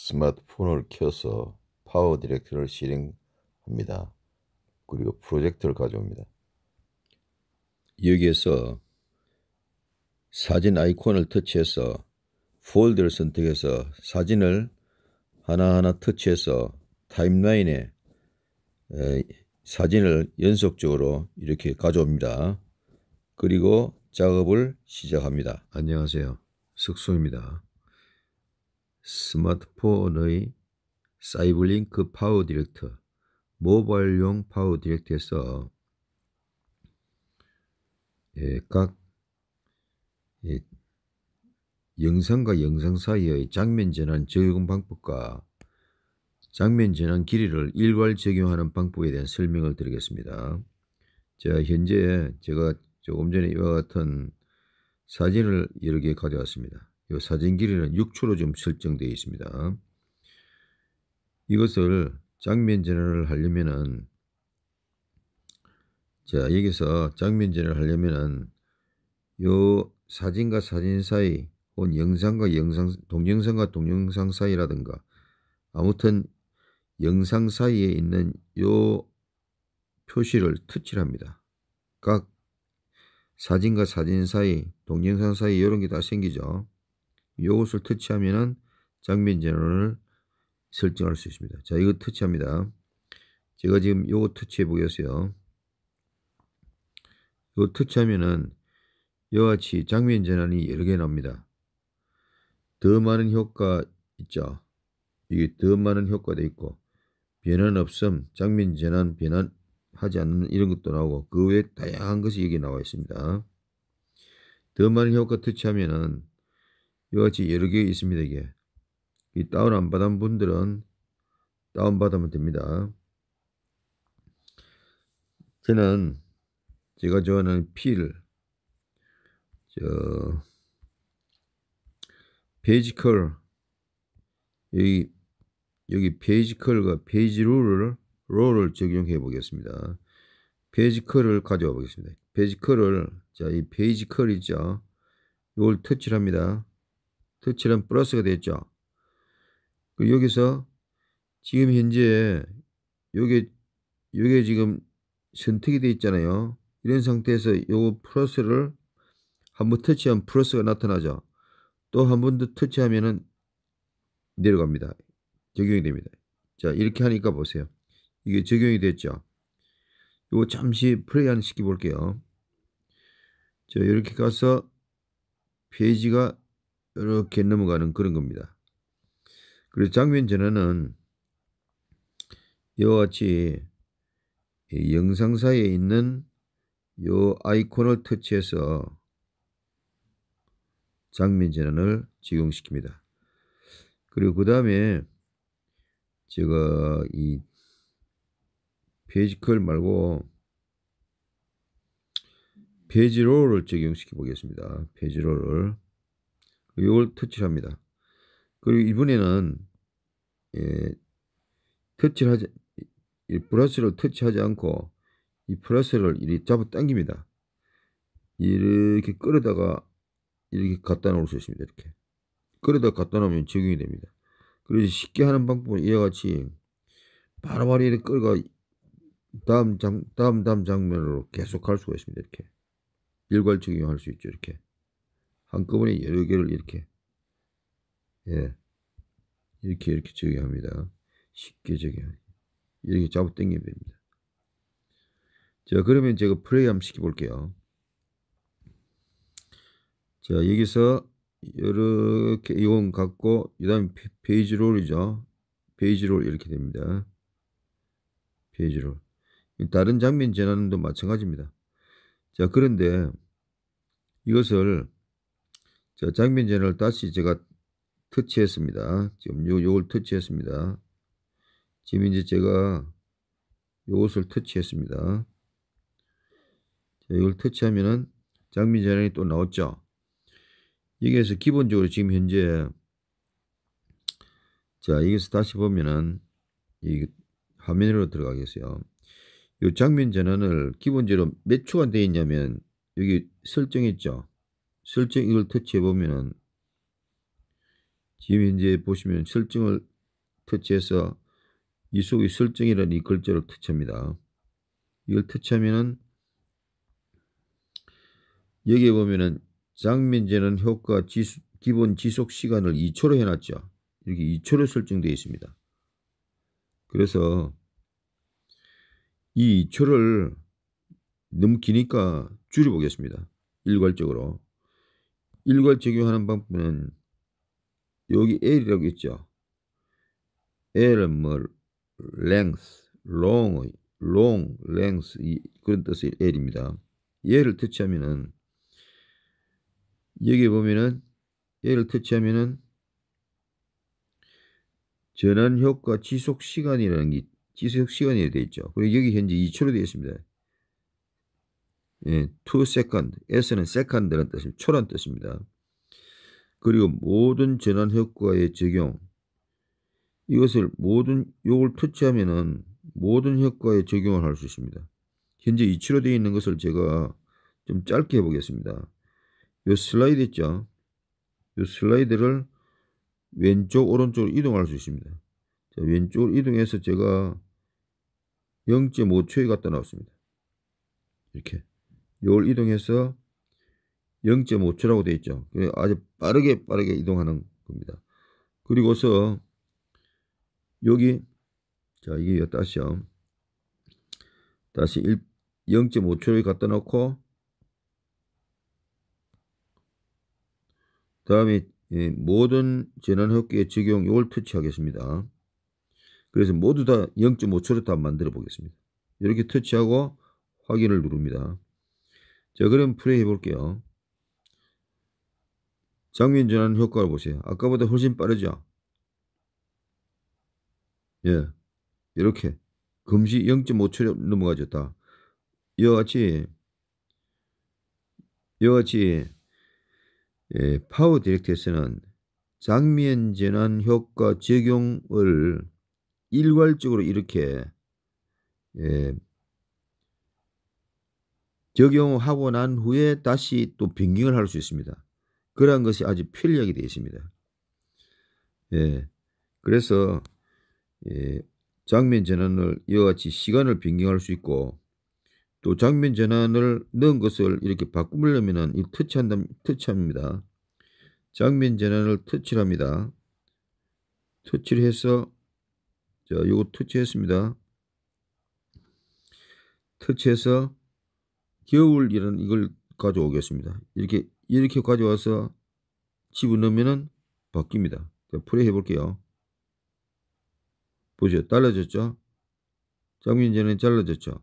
스마트폰을 켜서 파워 디렉터를 실행합니다. 그리고 프로젝트를 가져옵니다. 여기에서 사진 아이콘을 터치해서 폴더를 선택해서 사진을 하나하나 터치해서 타임라인에 사진을 연속적으로 이렇게 가져옵니다. 그리고 작업을 시작합니다. 안녕하세요. 석소입니다. 스마트폰의 사이블링크 그 파워 디렉터, 모바일용 파워 디렉터에서 예, 각 예, 영상과 영상 사이의 장면 전환 적용 방법과 장면 전환 길이를 일괄 적용하는 방법에 대한 설명을 드리겠습니다. 자, 현재 제가 조금 전에 이와 같은 사진을 여러 개 가져왔습니다. 이 사진 길이는 6초로 지 설정되어 있습니다. 이것을 장면 전환을 하려면은 자 여기서 장면 전환을 하려면은 요 사진과 사진 사이 혹은 영상과 영상 동영상과 동영상 사이라든가 아무튼 영상 사이에 있는 요 표시를 터치를 합니다. 각 사진과 사진 사이 동영상 사이 이런 게 다 생기죠. 이것을 터치하면은 장면 전원을 설정할 수 있습니다. 자, 이거 터치합니다. 제가 지금 이거 터치해 보겠어요. 이거 터치하면은 여와 같이 장면 전환이 여러 개 납니다. 더 많은 효과 있죠. 이게 더 많은 효과도 있고 변환 없음, 장면 전환, 변환 하지 않는 이런 것도 나오고 그 외에 다양한 것이 여기 나와 있습니다. 더 많은 효과 터치하면은 이와 같이 여러 개 있습니다. 이게 이 다운 안 받은 분들은 다운 받으면 됩니다. 저는 제가 좋아하는 필, 저 베이지컬 여기 여기 베이지컬과 베이지롤을 롤을 적용해 보겠습니다. 베이지컬을 가져와 보겠습니다. 베이지컬을 자이 베이지컬 이죠 이걸 터치를 합니다. 터치럼 그 플러스가 됐죠 그 여기서 지금 현재 요게 요게 지금 선택이 되어 있잖아요. 이런 상태에서 요 플러스를 한번 터치하면 플러스가 나타나죠. 또 한 번 더 터치하면은 내려갑니다. 적용이 됩니다. 자 이렇게 하니까 보세요. 이게 적용이 됐죠. 요거 잠시 플레이하는 시켜 볼게요. 자 이렇게 가서 페이지가 이렇게 넘어가는 그런 겁니다. 그래서 장면 전환은 이와 같이 영상사에 이 있는 이 아이콘을 터치해서 장면 전환을 적용시킵니다. 그리고 그 다음에 제가 이 페이지컬 말고 페이지롤을 적용시켜 보겠습니다. 페이지롤을 이걸 터치합니다. 를 그리고 이번에는 예, 터치를 하지 이 플러스를 터치하지 않고 이브러스를 이렇게 잡아 당깁니다. 이렇게 끌어다가 이렇게 갖다 놓을 수 있습니다. 이렇게 끌어다 갖다 놓으면 적용이 됩니다. 그래서 쉽게 하는 방법은 이와 같이 바로바로 이렇게 끌어가 다음 장 다음 다음 장면으로 계속 갈 수가 있습니다. 이렇게 일괄 적용할 수 있죠. 이렇게 한꺼번에 여러 개를 이렇게 예 이렇게 이렇게 저기 합니다. 쉽게 저기 이렇게 잡아 당기 됩니다. 자 그러면 제가 플레이 한번 시켜볼게요. 자 여기서 이렇게 이건 갖고 그 다음에 페이지 롤이죠. 페이지 롤 이렇게 됩니다. 페이지 롤. 다른 장면 전환도 마찬가지입니다. 자 그런데 이것을 자, 장면전을 다시 제가 터치했습니다. 지금 요, 요걸 터치했습니다. 지금 이제 제가 요것을 터치했습니다. 자, 이걸 터치하면은 장면전이 환또 나왔죠. 여기에서 기본적으로 지금 현재 자, 여기서 다시 보면은 이 화면으로 들어가겠어요. 이 장면 전환을 기본적으로 몇 초간 되어 있냐면 여기 설정했죠. 설정 이걸 터치해 보면은 지금 현재 보시면 설정을 터치해서 이속의 설정이라는 이 글자를 터치합니다. 이걸 터치하면은 여기에 보면은 장면제는 효과 지수, 기본 지속 시간을 2초로 해놨죠. 이렇게 2초로 설정되어 있습니다. 그래서 이 2초를 넘기니까 줄여보겠습니다. 일괄적으로 일괄 적용하는 방법은 여기 L이라고 했죠 L은 뭐 length, long, long, length 이, 그런 뜻의 L입니다. 얘를 터치하면은 여기 보면은 얘를 터치하면은 전환 효과 지속 시간이라는 게 지속 시간이 되어 있죠. 그리고 여기 현재 2초로 되어 있습니다. 예, to second. S는 second라는 뜻입니다. 초란 뜻입니다. 그리고 모든 재난 효과의 적용. 이것을 모든 욕을 터치하면은 모든 효과에 적용을 할 수 있습니다. 현재 이치로 되어 있는 것을 제가 좀 짧게 해보겠습니다. 요 슬라이드 있죠? 요 슬라이드를 왼쪽 오른쪽으로 이동할 수 있습니다. 자, 왼쪽으로 이동해서 제가 0.5초에 갖다 놨습니다. 이렇게 요걸 이동해서 0.5초라고 되어 있죠. 아주 빠르게 빠르게 이동하는 겁니다. 그리고서 여기 자 이게 다시요. 다시 0.5초를 갖다 놓고 다음에 예, 모든 재난협계에 적용 요걸 터치하겠습니다. 그래서 모두 다0 5초를다 만들어 보겠습니다. 이렇게 터치하고 확인을 누릅니다. 자, 그럼 플레이 해볼게요. 장면 전환 효과를 보세요. 아까보다 훨씬 빠르죠? 예. 이렇게. 금시 0.5초 넘어가졌다. 이 같이, 이 같이, 예, 파워 디렉트에서는 장면 전환 효과 적용을 일괄적으로 이렇게, 예, 적용하고 난 후에 다시 또 변경을 할 수 있습니다. 그러한 것이 아주 편리하게 되어 있습니다. 예. 그래서, 예, 장면 전환을 이와 같이 시간을 변경할 수 있고, 또 장면 전환을 넣은 것을 이렇게 바꾸려면 이 터치한다, 터치합니다. 장면 전환을 터치를 합니다. 터치를 해서, 자, 요거 터치했습니다. 터치해서 겨울 이런 이걸 가져오겠습니다. 이렇게 이렇게 가져와서 집어넣으면은 바뀝니다. 자, 플레이 해볼게요. 보세요 달라졌죠? 장면전은 잘라졌죠?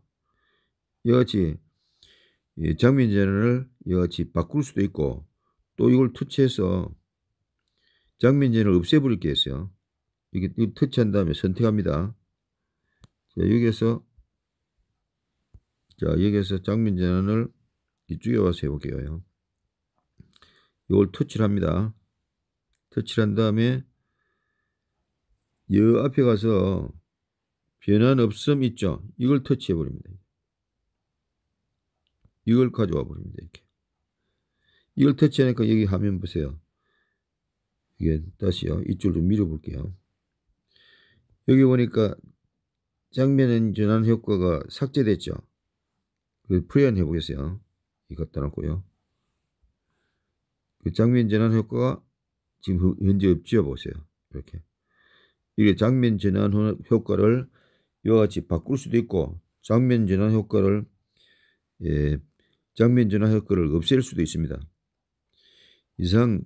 이같이 장면전을 이같이 바꿀 수도 있고 또 이걸 터치해서 장면전을 없애버릴 게 있어요. 이게 터치한 다음에 선택합니다. 자, 여기에서 자, 여기에서 장면 전환을 이쪽에 와서 해볼게요. 이걸 터치를 합니다. 터치를 한 다음에 여 앞에 가서 변환 없음 있죠? 이걸 터치해 버립니다. 이걸 가져와 버립니다. 이렇게. 이걸 터치하니까 여기 화면 보세요. 이게 다시요. 이쪽을 좀 밀어 볼게요. 여기 보니까 장면 전환 효과가 삭제됐죠? 표현해 그 보겠어요. 이것 따랐고요. 그 장면 전환 효과가 지금 현재 없지요 보세요. 이렇게. 이게 장면 전환 효과를 이와 같이 바꿀 수도 있고 장면 전환 효과를 예, 장면 전환 효과를 없앨 수도 있습니다. 이상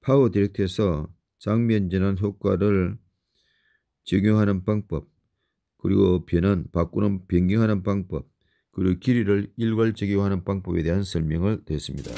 파워 디렉트에서 장면 전환 효과를 적용하는 방법 그리고 변환 바꾸는 변경하는 방법 그리고 길이를 일괄적이화하는 방법에 대한 설명을 드렸습니다.